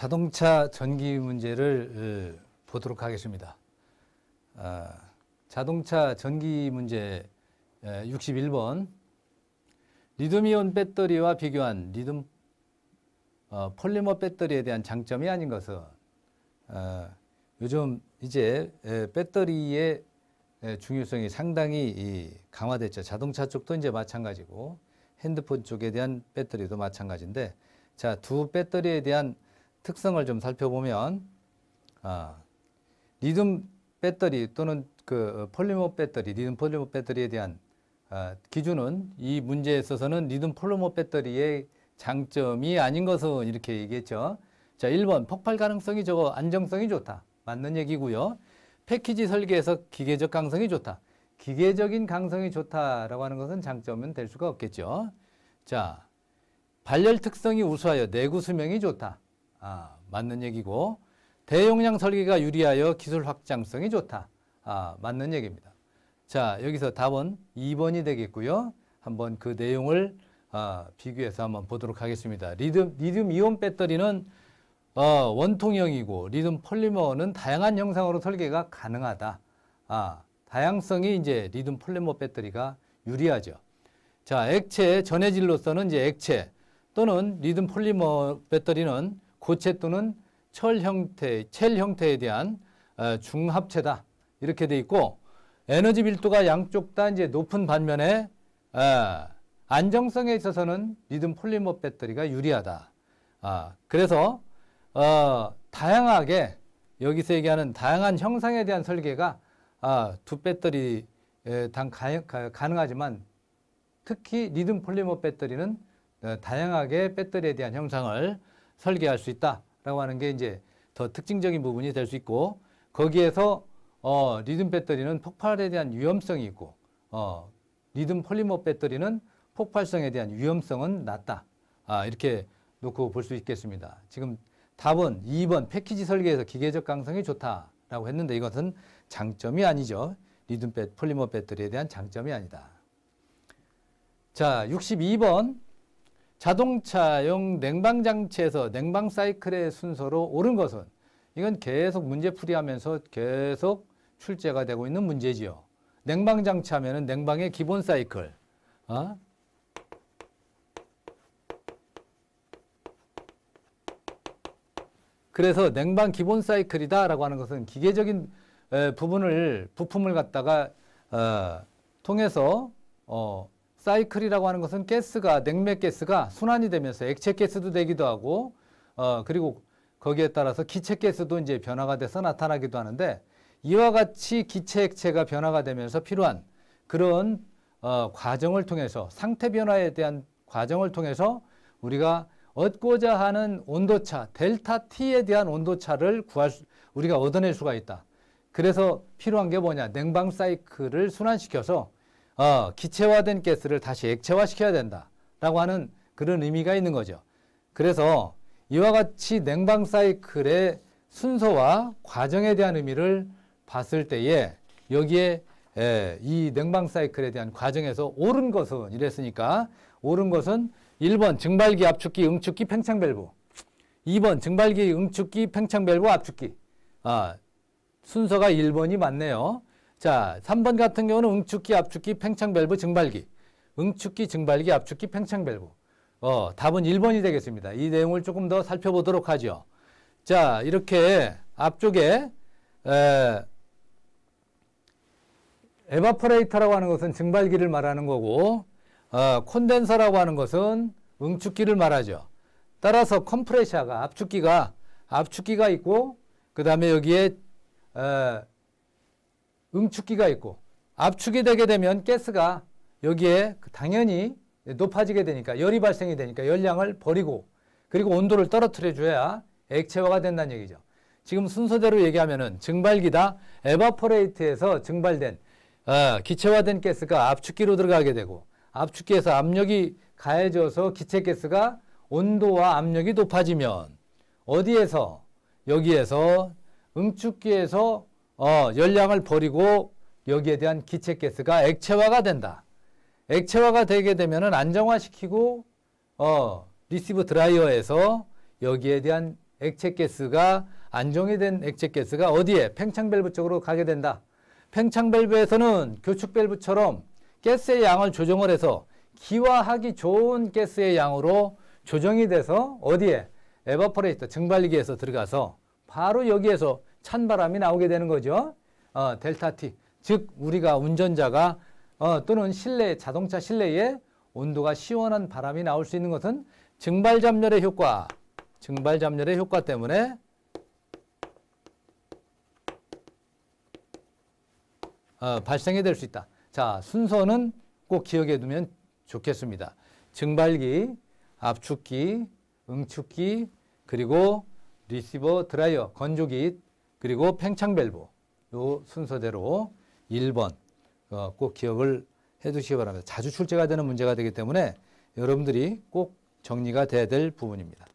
자동차 전기 문제를 어, 보도록 하겠습니다. 아, 자동차 전기 문제 61번 리듐이온 배터리와 비교한 리듐 어, 폴리머 배터리에 대한 장점이 아닌 것은 아, 요즘 이제 배터리의 중요성이 상당히 강화됐죠. 자동차 쪽도 이제 마찬가지고 핸드폰 쪽에 대한 배터리도 마찬가지인데 자두 배터리에 대한 특성을 좀 살펴보면 아, 리듬 배터리 또는 그 어, 폴리머 배터리, 리듬 폴리머 배터리에 대한 아, 기준은 이 문제에 있어서는 리듬 폴리머 배터리의 장점이 아닌 것은 이렇게 얘기했죠. 자, 1번 폭발 가능성이 적어 안정성이 좋다. 맞는 얘기고요. 패키지 설계에서 기계적 강성이 좋다. 기계적인 강성이 좋다라고 하는 것은 장점은 될 수가 없겠죠. 자, 발열 특성이 우수하여 내구 수명이 좋다. 아, 맞는 얘기고 대용량 설계가 유리하여 기술 확장성이 좋다. 아, 맞는 얘기입니다. 자, 여기서 답은 2번이 되겠고요. 한번 그 내용을 아, 비교해서 한번 보도록 하겠습니다. 리듬, 리듬 이온 배터리는 어, 원통형이고 리듬 폴리머는 다양한 형상으로 설계가 가능하다. 아, 다양성이 이제 리듬 폴리머 배터리가 유리하죠. 자, 액체 전해질로서는 이제 액체 또는 리듬 폴리머 배터리는 고체 또는 철 형태, 첼 형태에 대한 어, 중합체다. 이렇게 돼 있고 에너지 밀도가 양쪽 다 이제 높은 반면에 어, 안정성에 있어서는 리듬 폴리머 배터리가 유리하다. 아, 그래서 어, 다양하게 여기서 얘기하는 다양한 형상에 대한 설계가 아, 두 배터리 당 가능하지만 특히 리듬 폴리머 배터리는 다양하게 배터리에 대한 형상을 설계할 수 있다라고 하는 게 이제 더 특징적인 부분이 될 수 있고 거기에서 어, 리듬 배터리는 폭발에 대한 위험성이 있고 어, 리듬 폴리머 배터리는 폭발성에 대한 위험성은 낮다. 아, 이렇게 놓고 볼 수 있겠습니다. 지금 답은 2번 패키지 설계에서 기계적 강성이 좋다라고 했는데 이것은 장점이 아니죠. 리듬 배, 폴리머 배터리에 대한 장점이 아니다. 자, 62번 자동차용 냉방 장치에서 냉방 사이클의 순서로 오른 것은 이건 계속 문제풀이 하면서 계속 출제가 되고 있는 문제지요. 냉방 장치 하면은 냉방의 기본 사이클. 어? 그래서 냉방 기본 사이클이다라고 하는 것은 기계적인 부분을 부품을 갖다가 어, 통해서 어, 사이클이라고 하는 것은 가스가 냉매 가스가 순환이 되면서 액체 가스도 되기도 하고 어 그리고 거기에 따라서 기체 가스도 이제 변화가 돼서 나타나기도 하는데 이와 같이 기체 액체가 변화가 되면서 필요한 그런 어 과정을 통해서 상태 변화에 대한 과정을 통해서 우리가 얻고자 하는 온도차 델타 T에 대한 온도차를 구할 수, 우리가 얻어낼 수가 있다. 그래서 필요한 게 뭐냐? 냉방 사이클을 순환시켜서 어, 기체화된 가스를 다시 액체화시켜야 된다라고 하는 그런 의미가 있는 거죠. 그래서 이와 같이 냉방 사이클의 순서와 과정에 대한 의미를 봤을 때에 여기에 예, 이 냉방 사이클에 대한 과정에서 옳은 것은 이랬으니까 옳은 것은 1번 증발기, 압축기, 응축기, 팽창밸브 2번 증발기, 응축기, 팽창밸브, 압축기 아, 순서가 1번이 맞네요. 자, 3번 같은 경우는 응축기, 압축기, 팽창밸브, 증발기. 응축기, 증발기, 압축기, 팽창밸브. 어, 답은 1번이 되겠습니다. 이 내용을 조금 더 살펴보도록 하죠. 자, 이렇게 앞쪽에 에, 에바포레이터라고 하는 것은 증발기를 말하는 거고 어, 콘덴서라고 하는 것은 응축기를 말하죠. 따라서 컴프레셔가 압축기가 압축기가 있고 그 다음에 여기에 에, 응축기가 있고 압축이 되게 되면 가스가 여기에 그 당연히 높아지게 되니까 열이 발생이 되니까 열량을 버리고 그리고 온도를 떨어뜨려 줘야 액체화가 된다는 얘기죠. 지금 순서대로 얘기하면은 증발기다 에바포레이트에서 증발된 어, 기체화된 가스가 압축기로 들어가게 되고 압축기에서 압력이 가해져서 기체 가스가 온도와 압력이 높아지면 어디에서 여기에서 응축기에서 어, 열량을 버리고 여기에 대한 기체 가스가 액체화가 된다. 액체화가 되게 되면 안정화시키고 어, 리시브 드라이어에서 여기에 대한 액체 가스가 안정이 된 액체 가스가 어디에 팽창 밸브 쪽으로 가게 된다. 팽창 밸브에서는 교축 밸브처럼 가스의 양을 조정을 해서 기화하기 좋은 가스의 양으로 조정이 돼서 어디에 에버퍼레이터 증발기에서 들어가서 바로 여기에서 찬바람이 나오게 되는 거죠. 어, 델타 T. 즉 우리가 운전자가 어, 또는 실내 자동차 실내에 온도가 시원한 바람이 나올 수 있는 것은 증발 잠열의 효과, 증발 잠열의 효과 때문에 어, 발생이 될 수 있다. 자, 순서는 꼭 기억해 두면 좋겠습니다. 증발기, 압축기, 응축기, 그리고 리시버 드라이어, 건조기 그리고 팽창밸브 요 순서대로 1번 어, 꼭 기억을 해두시기 바랍니다. 자주 출제가 되는 문제가 되기 때문에 여러분들이 꼭 정리가 돼야 될 부분입니다.